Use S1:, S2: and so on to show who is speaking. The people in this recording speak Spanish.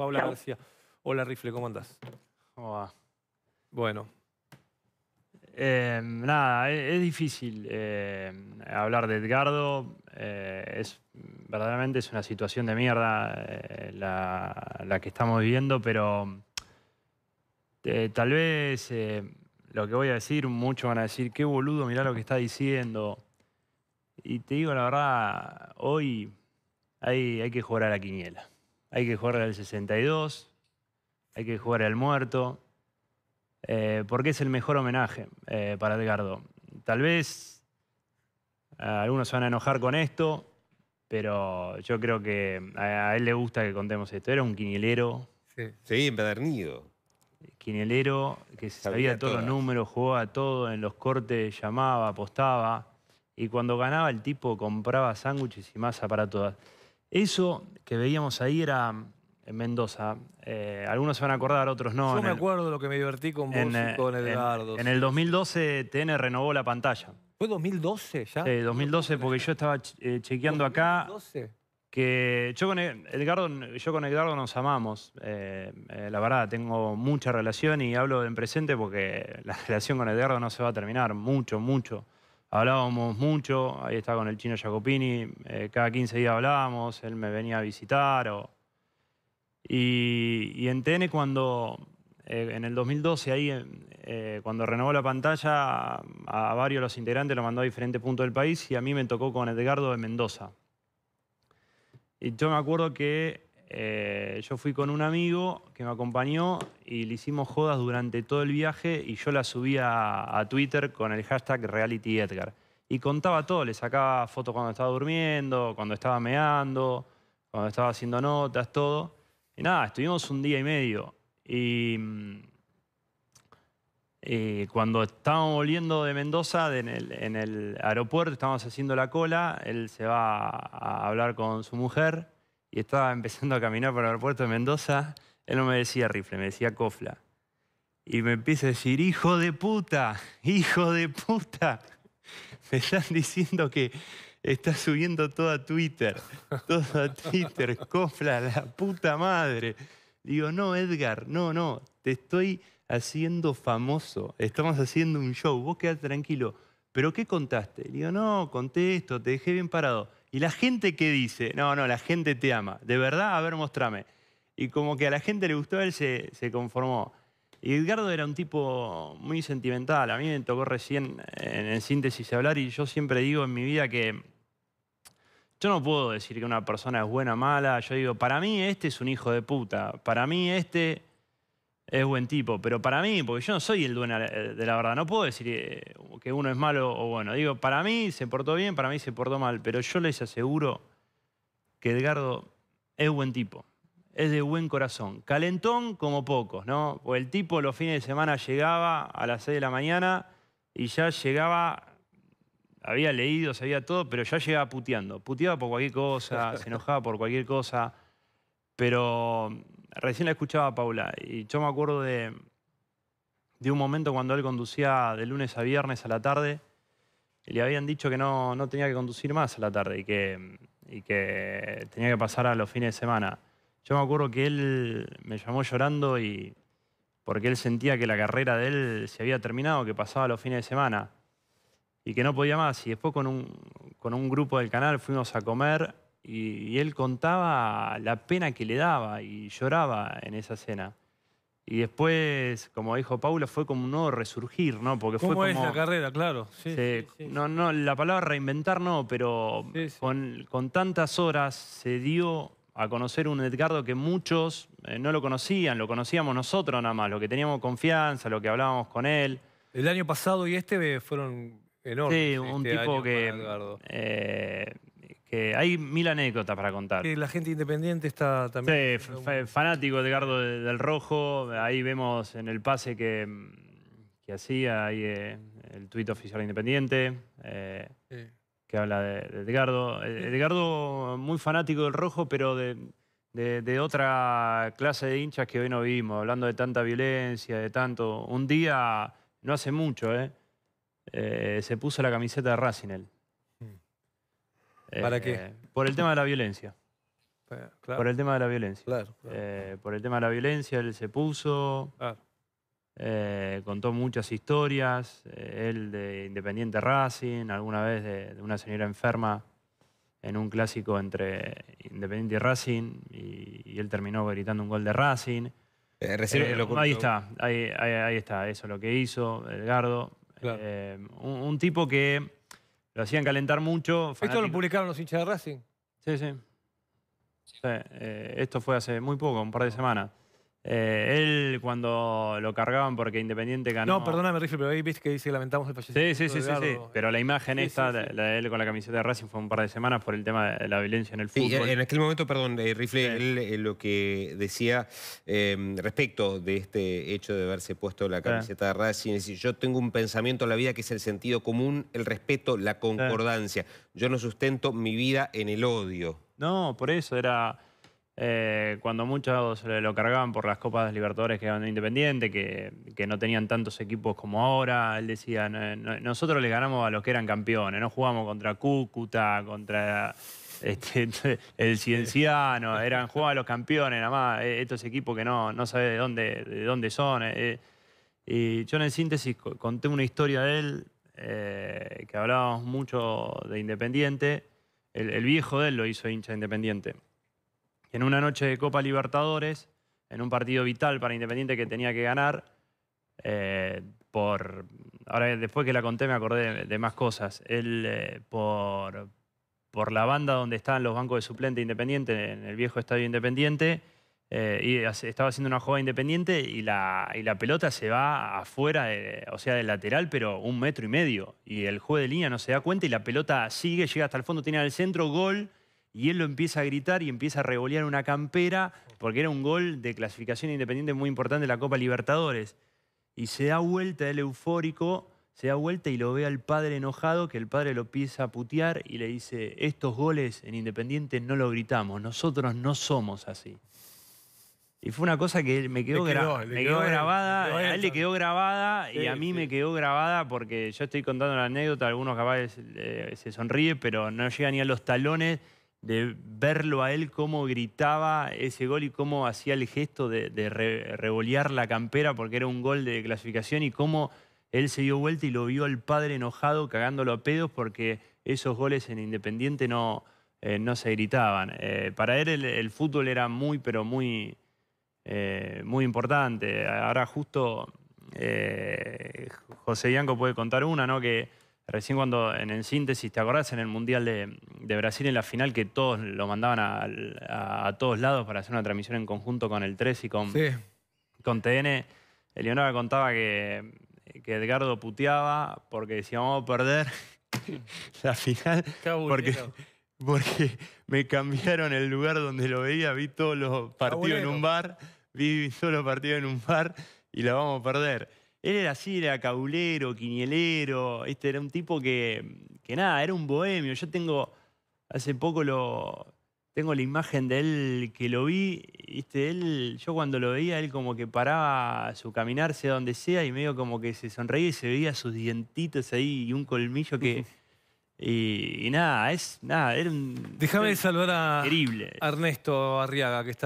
S1: Paula García. Hola, Rifle, ¿cómo andás? ¿Cómo va? Bueno. Eh, nada, e-, es, difícil eh, hablar de Edgardo. Eh, es, verdaderamente es una situación de mierda la, que estamos viviendo, pero tal vez lo que voy a decir, muchos van a decir, qué boludo, mirá lo que está diciendo. Y te digo la verdad, hoy hay, hay que jugar a la quiniela hay que jugar al 62, hay que jugar al muerto, eh, porque es el mejor homenaje eh, para Edgardo. Tal vez eh, algunos se van a enojar con esto, pero yo creo que a, él le gusta que contemos esto. Era un quinielero. Sí, sí empedernido. Quinilero que sabía, sabía todos los números, jugaba todo, en los cortes llamaba, apostaba. Y cuando ganaba el tipo compraba sándwiches y masa para todas. Eso que veíamos ahí era mm, en Mendoza. Eh, algunos se van a acordar, otros no. Yo me acuerdo de lo que me divertí con vos en, y eh, con Edgardo. En, el 2012 TN renovó la pantalla. ¿Fue 2012 ya? Sí, 2012 porque yo estaba eh, chequeando acá. 2012 que yo con Edgardo, yo con Edgardo nos amamos. la verdad, tengo mucha relación y hablo en presente porque la relación con Edgardo no se va a terminar mucho, mucho hablábamos mucho, ahí estaba con el chino Jacopini, eh, cada 15 días hablábamos, él me venía a visitar. Y, en TN cuando, eh, en el 2012, ahí, eh, cuando renovó la pantalla, a, a, varios de los integrantes lo mandó a diferentes puntos del país y a mí me tocó con Edgardo de Mendoza. Y yo me acuerdo que eh, yo fui con un amigo que me acompañó y le hicimos jodas durante todo el viaje y yo la subí a, Twitter con el hashtag Reality Edgar. Y contaba todo, le sacaba fotos cuando estaba durmiendo, cuando estaba meando, cuando estaba haciendo notas, todo. Y nada, estuvimos un día y medio. Y mm, eh, cuando estábamos volviendo de Mendoza, en, el, en el aeropuerto, estábamos haciendo la cola, él se va a hablar con su mujer y estaba empezando a caminar por el aeropuerto de Mendoza, él no me decía rifle, me decía cofla. Y me empieza a decir, hijo de puta, hijo de puta. Me están diciendo que está subiendo todo a Twitter, todo a Twitter, cofla, la puta madre. Digo, no, Edgar, no, no, te estoy haciendo famoso, estamos haciendo un show, vos quedás tranquilo. ¿Pero qué contaste? Digo, no, conté esto, te dejé bien parado. Y la gente que dice, no, no, la gente te ama. De verdad, a ver, mostrame. Y como que a la gente le gustó, él se, conformó. Y Edgardo era un tipo muy sentimental. A mí me tocó recién eh, en, en síntesis hablar y yo siempre digo en mi vida que yo no puedo decir que una persona es buena o mala. Yo digo, para mí este es un hijo de puta. Para mí este es buen tipo. Pero para mí, porque yo no soy el dueño de la eh, verdad, no puedo decir eh, que uno es malo o bueno. Digo, para mí se portó bien, para mí se portó mal. Pero yo les aseguro que Edgardo es buen tipo. Es de buen corazón. Calentón como pocos, ¿no? O el tipo los fines de semana llegaba a las 6 de la mañana y ya llegaba había leído, sabía todo, pero ya llegaba puteando. Puteaba por cualquier cosa, se enojaba por cualquier cosa. Pero recién la escuchaba Paula y yo me acuerdo de, de un momento cuando él conducía de lunes a viernes a la tarde y le habían dicho que no, tenía que conducir más a la tarde y que, y que tenía que pasar a los fines de semana. Yo me acuerdo que él me llamó llorando y porque él sentía que la carrera de él se había terminado, que pasaba a los fines de semana y que no podía más. Y después con un, con un grupo del canal fuimos a comer y, él contaba la pena que le daba y lloraba en esa cena. Y después, como dijo Paula, fue como un nuevo resurgir, ¿no? Porque fue como, es la carrera, claro. Sí, sí, No, no, la palabra reinventar no, pero con, con, tantas horas se dio a conocer un Edgardo que muchos eh, no lo conocían, lo conocíamos nosotros nada más, lo que teníamos confianza, lo que hablábamos con él. El año pasado y este eh, fueron enormes. Sí, un este tipo que hay mil anécdotas para contar. la gente independiente está también... Sí, fanático Edgardo del Rojo. Ahí vemos en el pase que, mm, hacía ahí, eh, el tuit oficial independiente. Eh, que habla de, Edgardo. E-, Edgardo muy fanático del Rojo, pero de, otra clase de hinchas que hoy no vimos, hablando de tanta violencia, de tanto. Un día, no hace mucho, eh, se puso la camiseta de Racing ¿Para qué? Eh, eh, por el tema de la violencia. Por el tema de la violencia. Eh, por el tema de la violencia, él se puso. contó muchas historias. él de Independiente Racing, alguna vez de, una señora enferma en un clásico entre Independiente y Racing. Y, él terminó gritando un gol de Racing. ahí está, ahí, está. Eso lo que hizo Edgardo. un tipo que lo hacían calentar mucho. ¿Esto lo publicaron los hinchas de Racing? Sí, sí. Eh, esto fue hace muy poco, un par de semanas. Eh, él cuando lo cargaban porque Independiente ganó... No, perdóname, Rifle, pero ahí viste que dice lamentamos el fallecimiento. Sí, sí, sí, sí, Pero la imagen esta, la de él con la camiseta de Racing fue un par de semanas por el tema de la violencia en el fútbol. en aquel momento, perdón, eh, Rifle, él eh, lo que decía em, respecto de este hecho de haberse puesto la camiseta de Racing, es decir, yo tengo un pensamiento en la vida que es el sentido común, el respeto, la concordancia. Yo no sustento mi vida en el odio. No, por eso era eh, cuando muchos lo cargaban por las Copas Libertadores que eran de que, que, no tenían tantos equipos como ahora, él decía, nosotros le ganamos a los que eran campeones, no jugamos contra Cúcuta, contra este, el Cienciano, eran jugaban a los campeones, nada más, e, estos equipos que no, no sabe de dónde, son. Eh, eh. y yo en el síntesis conté una historia de él, que hablábamos mucho de Independiente, el, viejo de él lo hizo hincha de Independiente en una noche de Copa Libertadores, en un partido vital para Independiente que tenía que ganar, eh, por. Ahora, después que la conté, me acordé de, más cosas. Él, eh, por, la banda donde estaban los bancos de suplente Independiente, en el viejo estadio Independiente, eh, y estaba haciendo una jugada Independiente y la, la pelota se va afuera, o sea, del lateral, pero un metro y medio. Y el juez de línea no se da cuenta y la pelota sigue, llega hasta el fondo, tiene al centro, gol y él lo empieza a gritar y empieza a revolear una campera, porque era un gol de clasificación independiente muy importante de la Copa Libertadores. Y se da vuelta, él eufórico, se da vuelta y lo ve al padre enojado, que el padre lo empieza a putear y le dice, estos goles en Independiente no lo gritamos, nosotros no somos así. Y fue una cosa que me quedó, grabada, a él le quedó grabada y a mí me quedó grabada porque yo estoy contando la anécdota, algunos capaz eh, se sonríe, pero no llega ni a los talones de verlo a él cómo gritaba ese gol y cómo hacía el gesto de, revolear la campera porque era un gol de clasificación y cómo él se dio vuelta y lo vio al padre enojado cagándolo a pedos porque esos goles en Independiente no, eh, no se gritaban. Eh, para él el, fútbol era muy, pero muy, eh, muy importante. Ahora justo José Bianco puede contar una, ¿no? Que Recién cuando en el síntesis, ¿te acordás en el Mundial de, Brasil en la final que todos lo mandaban a, todos lados para hacer una transmisión en conjunto con el 3 y con, con TN? Eleonora contaba que, que, Edgardo puteaba porque decía vamos a perder la final. porque, porque me cambiaron el lugar donde lo veía, vi todos los partidos en un bar, vi solo los partidos en un bar y la vamos a perder. Él era así, era cabulero, quinielero, este era un tipo que, que nada, era un bohemio. Yo tengo, hace poco lo, tengo la imagen de él que lo vi, ¿viste? Él, yo cuando lo veía, él como que paraba su caminarse donde sea, y medio como que se sonreía y se veía sus dientitos ahí y un colmillo que... y, nada, es nada, era un... Déjame saludar a, Ernesto Arriaga, que está...